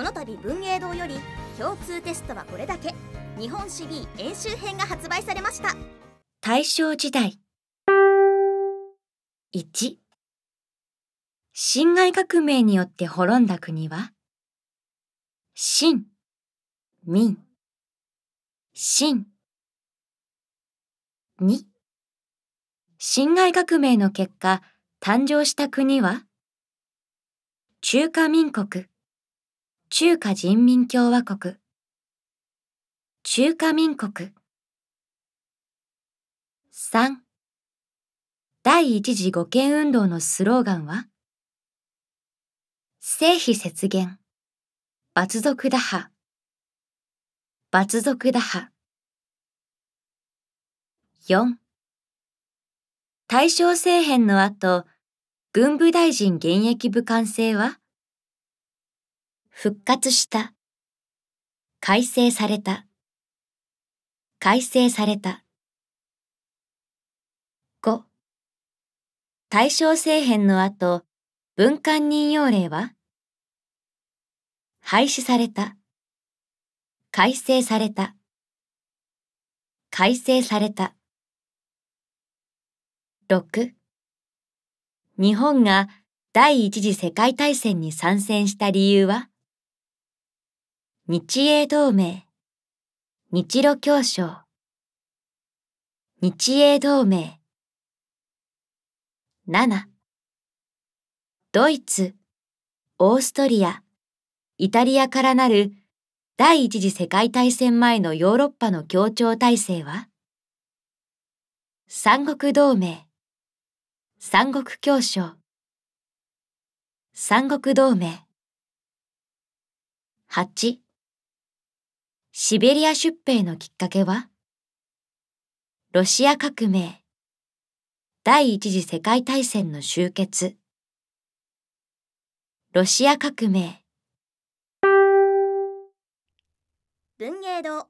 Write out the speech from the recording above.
この度文英堂より共通テストはこれだけ日本史 B 演習編が発売されました大正時代1辛亥革命によって滅んだ国は秦民秦2辛亥革命の結果誕生した国は中華民国中華人民共和国中華民国三第一次護憲運動のスローガンは政費節減罰族打破罰族打破四大正政変の後軍部大臣現役武官制は復活した。改正された。改正された。5. 大正政変の後、文官任用令は廃止された。改正された。改正された。6. 日本が第一次世界大戦に参戦した理由は日英同盟、日露協商、日英同盟。7、ドイツ、オーストリア、イタリアからなる第一次世界大戦前のヨーロッパの協調体制は三国同盟、三国協商、三国同盟。8シベリア出兵のきっかけはロシア革命第一次世界大戦の終結ロシア革命文芸堂